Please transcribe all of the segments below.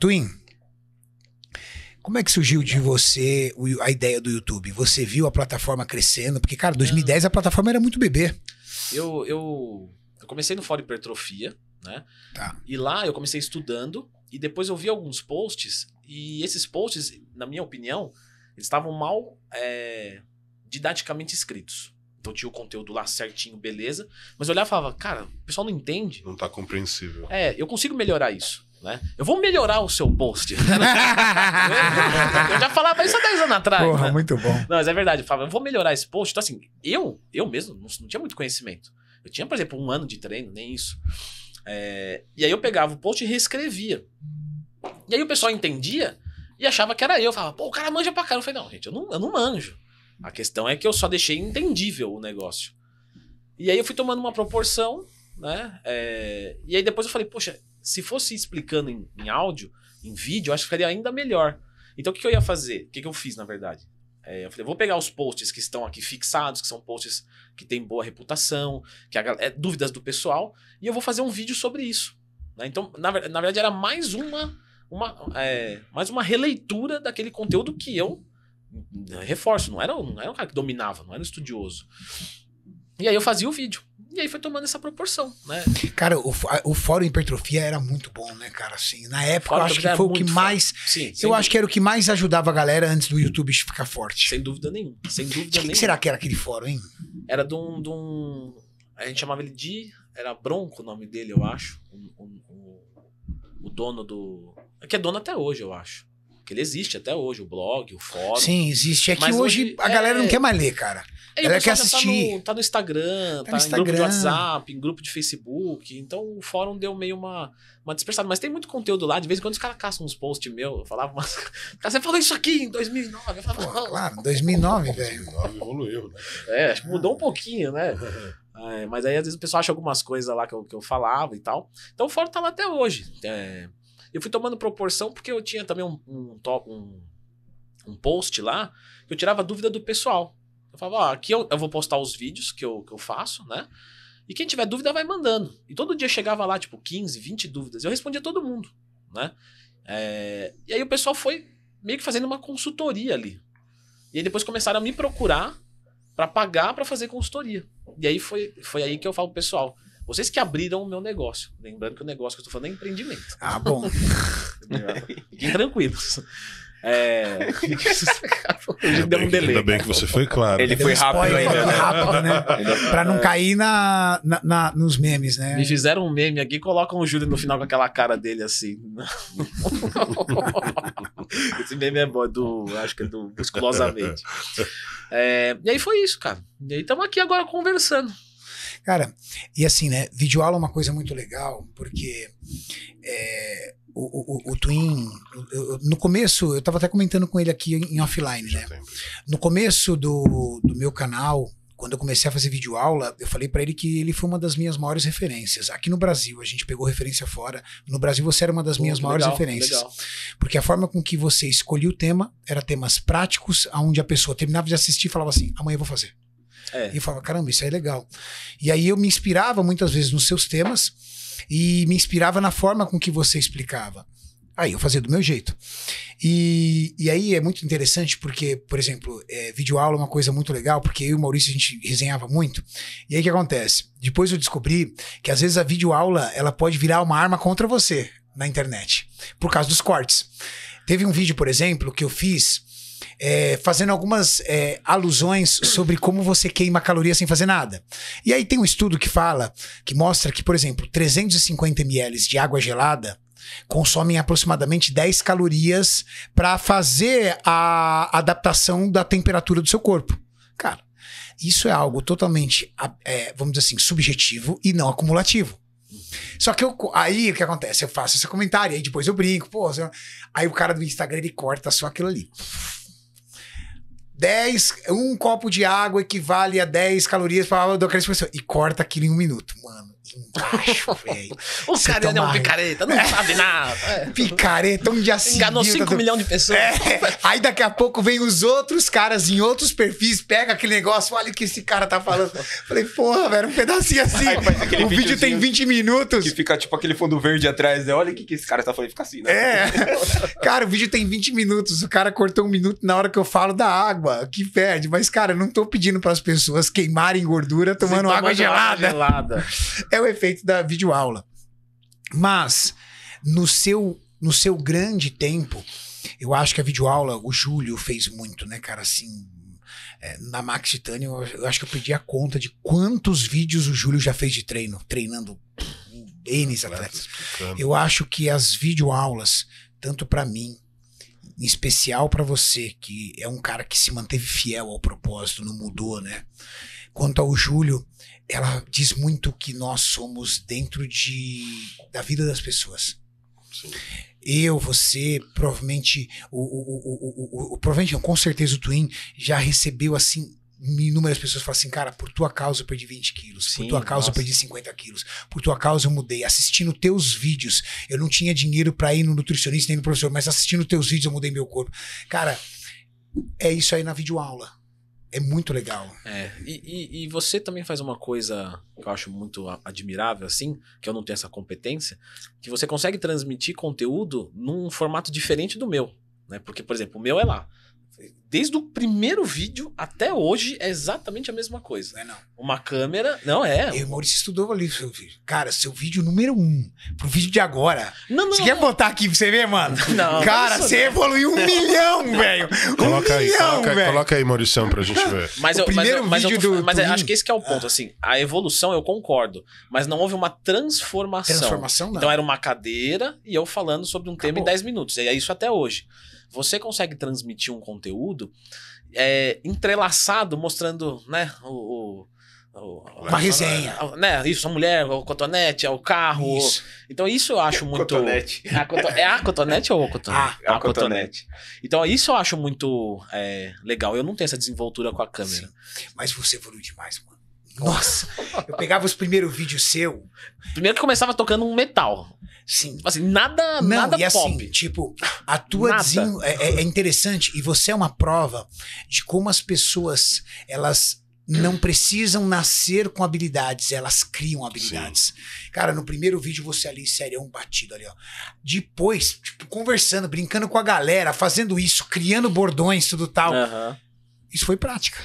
Twin, como é que surgiu de você a ideia do YouTube? Você viu a plataforma crescendo? Porque, cara, 2010 a plataforma era muito bebê. Eu, eu, eu comecei no Fórum Hipertrofia, né? Tá. E lá eu comecei estudando e depois eu vi alguns posts e esses posts, na minha opinião, eles estavam mal é, didaticamente escritos. Então tinha o conteúdo lá certinho, beleza. Mas eu olhava e falava, cara, o pessoal não entende. Não tá compreensível. É, eu consigo melhorar isso. Né? Eu vou melhorar o seu post. eu já falava isso há 10 anos atrás. Porra, né? muito bom. Não, mas é verdade, eu falava, eu vou melhorar esse post. Então, assim, eu, eu mesmo não, não, tinha muito conhecimento. Eu tinha, por exemplo, um ano de treino, nem isso. É, e aí eu pegava o post e reescrevia. E aí o pessoal entendia e achava que era eu. Falava, pô, o cara manja pra caramba. Eu falei, não, gente, eu não, eu não manjo. A questão é que eu só deixei entendível o negócio. E aí eu fui tomando uma proporção, né? É, e aí depois eu falei, poxa, se fosse explicando em, em áudio, em vídeo, acho que ficaria ainda melhor. Então, o que, que eu ia fazer? O que, que eu fiz, na verdade? É, eu falei, vou pegar os posts que estão aqui fixados, que são posts que têm boa reputação, que a, é, dúvidas do pessoal, e eu vou fazer um vídeo sobre isso. Né? Então, na, na, verdade, era mais uma, uma é, mais uma releitura daquele conteúdo que eu hum, hum, reforço, não era, não era um cara que dominava, não era um estudioso. E aí eu fazia o vídeo. E aí foi tomando essa proporção, né? Cara, o, o Fórum Hipertrofia era muito bom, né, cara? Assim, na época, eu acho que foi o que mais. Sim, eu dúvida. acho que era o que mais ajudava a galera antes do YouTube ficar forte. Sem dúvida nenhuma. Sem dúvida nenhuma. O que será que era aquele fórum, hein? Era de um. De um a gente chamava ele de. Era Bronco o nome dele, eu acho. O, o, o dono do. É que é dono até hoje, eu acho. Porque ele existe até hoje, o blog, o fórum. Sim, existe. É que hoje, hoje a galera não é. quer mais ler, cara. É, ela quer tá assistir. Tá no, tá no Instagram, tá, tá no Instagram. em grupo de WhatsApp, em grupo de Facebook. Então o fórum deu meio uma, uma dispersada. Mas tem muito conteúdo lá. De vez em quando os caras caçam uns posts meu. Eu falava mas. Você falou isso aqui em 2009. Eu falava, Pô, claro, 2009, velho. 2009 evoluiu, né? É, acho que mudou um pouquinho, né? É, mas aí às vezes o pessoal acha algumas coisas lá que eu, que eu falava e tal. Então o fórum tá lá até hoje. É, eu fui tomando proporção porque eu tinha também um, um, um, um post lá que eu tirava dúvida do pessoal. Eu falava, ó, aqui eu, eu, vou postar os vídeos que eu, que eu faço, né? E quem tiver dúvida vai mandando. E todo dia chegava lá, tipo, 15, 20 dúvidas. Eu respondia todo mundo, né? É... E aí o pessoal foi meio que fazendo uma consultoria ali. E aí depois começaram a me procurar para pagar para fazer consultoria. E aí foi, foi aí que eu falo pro pessoal, vocês que abriram o meu negócio. Lembrando que o negócio que eu estou falando é empreendimento. Ah, bom. Fiquem tranquilos. É. Hoje deu um delay. Ainda bem que você foi claro. Ele, Ele foi rápido ainda. Né? Rápido, né? pra não cair na, na, na, nos memes, né? Me fizeram um meme aqui e colocam o Júlio no final com aquela cara dele assim. Esse meme é bom, é do, acho que é do Musculosamente. É, e aí foi isso, cara. E aí estamos aqui agora conversando. Cara, e assim, né? Videoaula é uma coisa muito legal, porque é, o, o, o, Twin, eu, eu, no começo, eu estava até comentando com ele aqui em offline, né? No começo do, do meu canal, quando eu comecei a fazer videoaula, eu falei para ele que ele foi uma das minhas maiores referências. Aqui no Brasil, a gente pegou referência fora. No Brasil, você era uma das Pô, minhas maiores legal, referências. Legal. Porque a forma com que você escolhia o tema era temas práticos, onde a pessoa terminava de assistir e falava assim: amanhã eu vou fazer. É. E eu falava, caramba, isso é legal. E aí eu me inspirava muitas vezes nos seus temas e me inspirava na forma com que você explicava. Aí eu fazia do meu jeito. E, e aí é muito interessante porque, por exemplo, é, videoaula é uma coisa muito legal, porque eu e o Maurício a gente resenhava muito. E aí o que acontece? Depois eu descobri que às vezes a videoaula ela pode virar uma arma contra você na internet, por causa dos cortes. Teve um vídeo, por exemplo, que eu fiz é, fazendo algumas é, alusões sobre como você queima caloria sem fazer nada. E aí tem um estudo que fala, que mostra que, por exemplo, 350 ml de água gelada consomem aproximadamente 10 calorias para fazer a adaptação da temperatura do seu corpo. Cara, isso é algo totalmente, é, vamos dizer assim, subjetivo e não acumulativo. Só que eu, aí o que acontece? Eu faço esse comentário, aí depois eu brinco, pô, aí o cara do Instagram ele corta só aquilo ali. 10, um copo de água equivale a 10 calorias para a do acréscimo. E corta aquilo em um minuto, mano embaixo, velho. O cara é um picareta, não sabe nada. É. Picareta, um dia assim. Enganou 5 tá... milhões de pessoas. É. Aí daqui a pouco vem os outros caras em outros perfis, pega aquele negócio, olha o que esse cara tá falando. Falei, porra, velho, um pedacinho assim. Aí, o vídeo tem 20 minutos. Que fica tipo aquele fundo verde atrás, né? Olha o que, que esse cara tá falando, fica assim, né? É. cara, o vídeo tem 20 minutos, o cara cortou um minuto na hora que eu falo da água, que perde. Mas, cara, eu não tô pedindo para as pessoas queimarem gordura tomando água gelada. gelada. É é o efeito da videoaula. Mas no seu no seu grande tempo, eu acho que a videoaula, o Júlio fez muito, né, cara, assim, é, na Max Titânio, eu acho que eu perdi a conta de quantos vídeos o Júlio já fez de treino, treinando N atletas. Eu acho que as videoaulas, tanto para mim, em especial para você, que é um cara que se manteve fiel ao propósito, não mudou, né? Quanto ao Júlio, ela diz muito que nós somos dentro de, da vida das pessoas. Sim. Eu, você, provavelmente, o, o, o, o, provavelmente não, com certeza o Twin já recebeu assim inúmeras pessoas falam assim, cara, por tua causa eu perdi 20 quilos, Sim, por tua causa nossa. eu perdi 50 quilos, por tua causa eu mudei. Assistindo teus vídeos, eu não tinha dinheiro para ir no nutricionista nem no professor, mas assistindo teus vídeos eu mudei meu corpo. Cara, é isso aí na videoaula. É muito legal. É. E, e, e, você também faz uma coisa que eu acho muito admirável, assim, que eu não tenho essa competência, que você consegue transmitir conteúdo num formato diferente do meu. Né? Porque, por exemplo, o meu é lá desde o primeiro vídeo até hoje é exatamente a mesma coisa. Não é não. Uma câmera, não é. Eu, Maurício estudou ali seu vídeo. Cara, seu vídeo número um pro vídeo de agora. Não, não. Você quer botar aqui pra você ver, mano? Não. Cara, não você não. evoluiu um milhão, velho. Um coloca aí, milhão, coloca, velho. Coloca aí, Maurício, pra gente ver. Mas eu, o primeiro mas eu, mas vídeo eu tô, do, mas do é, acho que esse que é o ponto, assim. A evolução eu concordo, mas não houve uma transformação. Transformação, não. Então era uma cadeira e eu falando sobre um Acabou. tema em 10 minutos. E é isso até hoje. Você consegue transmitir um conteúdo tudo é, entrelaçado, mostrando, né, o, o, uma resenha. né, isso, a mulher, o cotonete, é o carro. Isso. Então, isso eu acho muito. Cotonete. É a, coto... é a cotonete ou o cotonete? Ah, a, é a cotonete. cotonete. Então, isso eu acho muito é, legal. Eu não tenho essa desenvoltura com a câmera. Sim. Mas você evoluiu demais, mano. Nossa, eu pegava os primeiros vídeos seu. Primeiro que começava tocando um metal. Sim. Tipo assim, nada, Não, nada e assim, pop. Assim, tipo, a tua desin... É, é, é interessante e você é uma prova de como as pessoas, elas não precisam nascer com habilidades, elas criam habilidades. Sim. Cara, no primeiro vídeo você ali, sério, é um batido ali, ó. Depois, tipo, conversando, brincando com a galera, fazendo isso, criando bordões, tudo tal. Isso foi prática.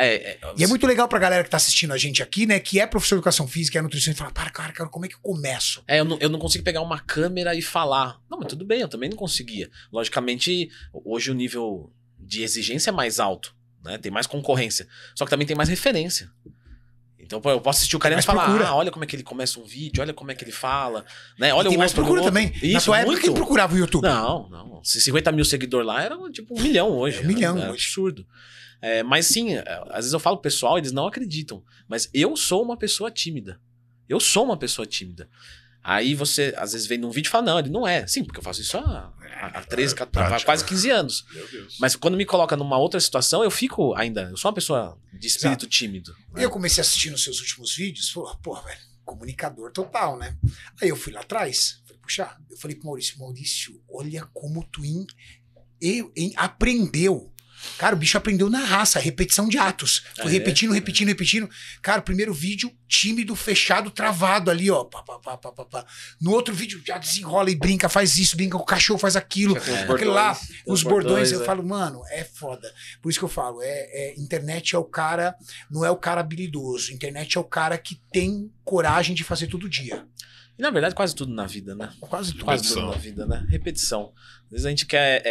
É, é, e é muito legal pra galera que tá assistindo a gente aqui, né? Que é professor de educação física, é nutricionista, e fala, para, cara, cara, como é que eu começo? É, eu não, eu não consigo pegar uma câmera e falar. Não, mas tudo bem, eu também não conseguia. Logicamente, hoje o nível de exigência é mais alto, né? Tem mais concorrência. Só que também tem mais referência. Então, eu posso assistir o cara e falar, procura. ah, olha como é que ele começa um vídeo, olha como é que ele fala, né? Olha e tem o mais procura também. Isso, é muito. procurava o YouTube? Não, não. Se 50 mil seguidores lá, era tipo um milhão hoje. É um milhão né, é hoje. absurdo. É, mas sim, é, às vezes eu falo pessoal, eles não acreditam. Mas eu sou uma pessoa tímida. Eu sou uma pessoa tímida. Aí você, às vezes, vem num vídeo e fala, não, ele não é. Sim, porque eu faço isso há, há 13, 14, quase 15 né? anos. Mas quando me coloca numa outra situação, eu fico ainda. Eu sou uma pessoa de espírito Exato. tímido. Né? Eu comecei a assistir os seus últimos vídeos, falou, pô, velho, comunicador total, né? Aí eu fui lá atrás, falei, puxa, eu falei pro Maurício, Maurício, olha como tu eu, aprendeu Cara, o bicho aprendeu na raça, repetição de atos. Foi ah, repetindo, é? repetindo, repetindo. Cara, primeiro vídeo, tímido, fechado, travado ali, ó. Pá, pá, pá, pá, pá. No outro vídeo, já desenrola e brinca, faz isso, brinca com o cachorro, faz aquilo. Aquele lá, os bordões. Eu é. falo, mano, é foda. Por isso que eu falo, é, é, internet é o cara, não é o cara habilidoso. Internet é o cara que tem coragem de fazer todo dia. E na verdade, quase tudo na vida, né? Quase tudo. Quase tudo na vida, né? Repetição. Às vezes a gente quer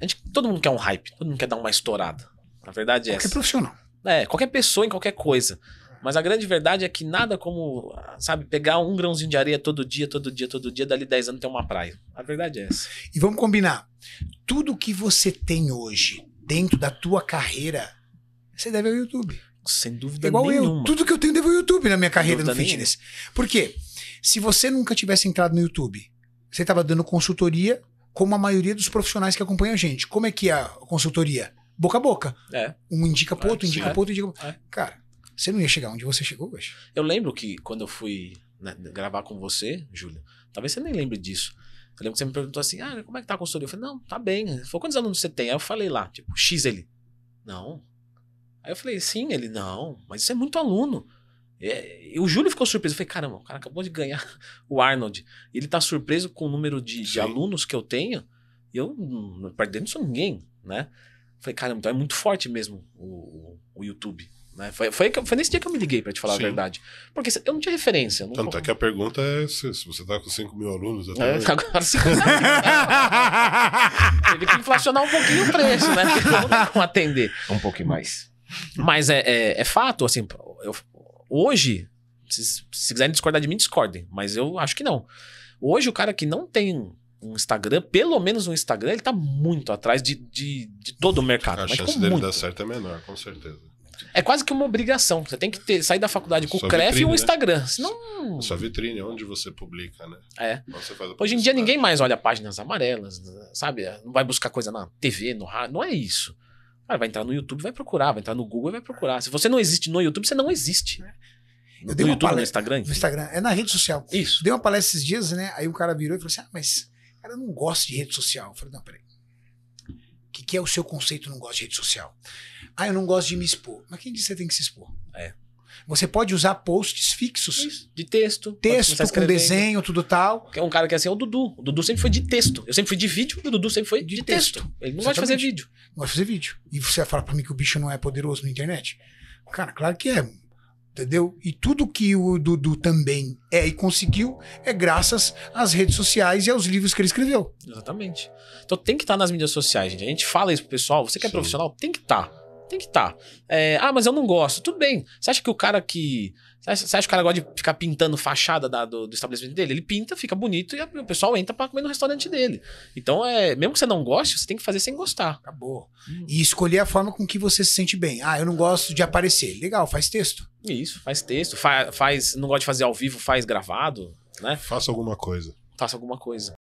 a gente, todo mundo quer um hype, todo mundo quer dar uma estourada. A verdade é qualquer essa. Qualquer profissional. É, qualquer pessoa em qualquer coisa. Mas a grande verdade é que nada como, sabe, pegar um grãozinho de areia todo dia, todo dia, todo dia, dali 10 anos ter uma praia. A verdade é essa. E vamos combinar. Tudo que você tem hoje dentro da tua carreira, você deve ao YouTube. Sem dúvida Igual nenhuma. Igual eu. Tudo que eu tenho devo ao YouTube na minha carreira no fitness. Nenhuma. Por quê? Se você nunca tivesse entrado no YouTube, você estava dando consultoria como a maioria dos profissionais que acompanham a gente. Como é que é a consultoria? Boca a boca. É. Um indica pro outro, é, indica é. pro outro, indica pro outro. É. Cara, você não ia chegar onde você chegou hoje. Eu lembro que quando eu fui né, gravar com você, Júlio, talvez você nem lembre disso. Eu lembro que você me perguntou assim: ah, como é que tá a consultoria? Eu falei, não, tá bem. Ele falou, quantos alunos você tem? Aí eu falei lá, tipo, X ele. Não. Aí eu falei, sim, ele, não, mas isso é muito aluno. É, o Júlio ficou surpreso. Eu falei, caramba, o cara acabou de ganhar o Arnold. Ele tá surpreso com o número de, de alunos que eu tenho. E eu, hum, para dentro, não sou ninguém, né? Eu falei, caramba, então é muito forte mesmo o, o, YouTube. Né? Foi, foi, foi, nesse dia que eu me liguei, para te falar Sim. a verdade. Porque eu não tinha referência. Não Tanto vou... é que a pergunta é se, se você tá com 5 mil alunos até. É, agora 5 mil. Teve que inflacionar um pouquinho o preço, né? Porque não atender. Um pouquinho mais. Mas é, é, é fato, assim, eu, hoje, se, se quiserem discordar de mim, discordem, mas eu acho que não. Hoje, o cara que não tem um Instagram, pelo menos um Instagram, ele tá muito atrás de, de, de todo o mercado. A mas chance dele muito. dar certo é menor, com certeza. É quase que uma obrigação. Você tem que ter, sair da faculdade com o CREF e o né? Instagram. Né? Senão... Sua vitrine, onde você publica, né? É. Hoje em dia ninguém mais olha páginas amarelas, sabe? Não vai buscar coisa na TV, no rádio. Não é isso. Cara, vai entrar no YouTube, vai procurar, vai entrar no Google, vai procurar. Se você não existe no YouTube, você não existe. É. No, no YouTube, palestra, no Instagram? Enfim. No Instagram, é na rede social. Isso. Dei uma palestra esses dias, né? Aí o cara virou e falou assim: Ah, mas, cara, eu não gosto de rede social. Eu falei: Não, peraí. O que, que é o seu conceito? Não gosto de rede social. Ah, eu não gosto de me expor. Mas quem disse que você tem que se expor? É. Você pode usar posts fixos. Isso, de texto. Texto, com desenho, tudo tal. É um cara que é assim, é o Dudu. O Dudu sempre foi de texto. Eu sempre fui de vídeo, o Dudu sempre foi de, de texto. texto. Ele não Exatamente. gosta de fazer vídeo. Não gosta de fazer vídeo. E você vai falar pra mim que o bicho não é poderoso na internet? Cara, claro que é. Entendeu? E tudo que o Dudu também é e conseguiu é graças às redes sociais e aos livros que ele escreveu. Exatamente. Então tem que estar nas mídias sociais, gente. A gente fala isso pro pessoal. Você que é Sim. profissional, tem que estar. Tem que estar. Tá. É, ah, mas eu não gosto. Tudo bem. Você acha que o cara que. Você acha, você acha que o cara gosta de ficar pintando fachada da, do, do, estabelecimento dele? Ele pinta, fica bonito e o pessoal entra pra comer no restaurante dele. Então, é, mesmo que você não goste, você tem que fazer sem gostar. Acabou. Hum. E escolher a forma com que você se sente bem. Ah, eu não gosto de aparecer. Legal, faz texto. Isso, faz texto. Fa faz, não gosta de fazer ao vivo, faz gravado. Né? Faça alguma coisa. Faça alguma coisa.